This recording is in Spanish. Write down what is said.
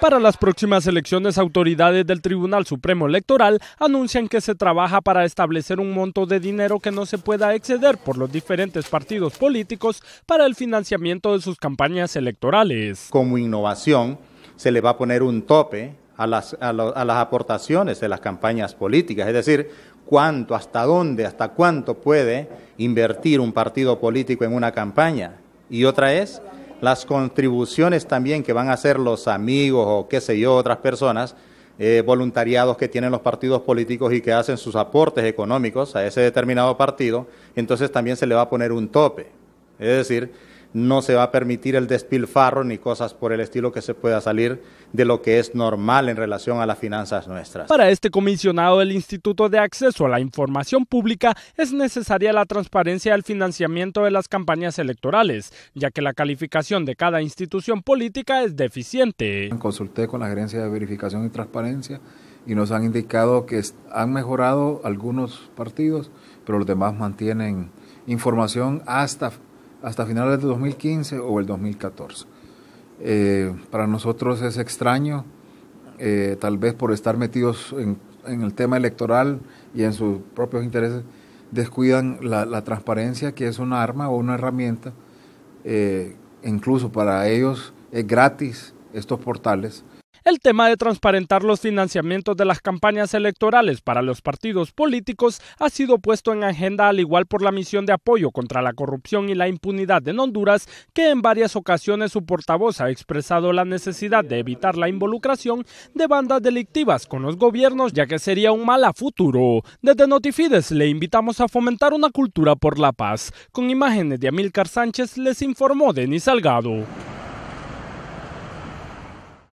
Para las próximas elecciones, autoridades del Tribunal Supremo Electoral anuncian que se trabaja para establecer un monto de dinero que no se pueda exceder por los diferentes partidos políticos para el financiamiento de sus campañas electorales. Como innovación, se le va a poner un tope a las, aportaciones de las campañas políticas, es decir, cuánto, hasta dónde, hasta cuánto puede invertir un partido político en una campaña. Y otra es las contribuciones también que van a hacer los amigos o qué sé yo, otras personas, eh, voluntariados que tienen los partidos políticos y que hacen sus aportes económicos a ese determinado partido, entonces también se le va a poner un tope. Es decir, no se va a permitir el despilfarro ni cosas por el estilo que se pueda salir de lo que es normal en relación a las finanzas nuestras. Para este comisionado del Instituto de Acceso a la Información Pública es necesaria la transparencia del financiamiento de las campañas electorales, ya que la calificación de cada institución política es deficiente. Consulté con la Gerencia de Verificación y Transparencia y nos han indicado que han mejorado algunos partidos, pero los demás mantienen información hasta hasta finales del 2015 o el 2014. Eh, para nosotros es extraño, eh, tal vez por estar metidos en, el tema electoral y en sus propios intereses, descuidan la, transparencia que es un arma o una herramienta, eh, incluso para ellos es gratis estos portales el tema de transparentar los financiamientos de las campañas electorales para los partidos políticos ha sido puesto en agenda al igual por la misión de apoyo contra la corrupción y la impunidad en Honduras, que en varias ocasiones su portavoz ha expresado la necesidad de evitar la involucración de bandas delictivas con los gobiernos, ya que sería un mal a futuro. Desde Notifides le invitamos a fomentar una cultura por la paz. Con imágenes de Amílcar Sánchez les informó Denis Salgado.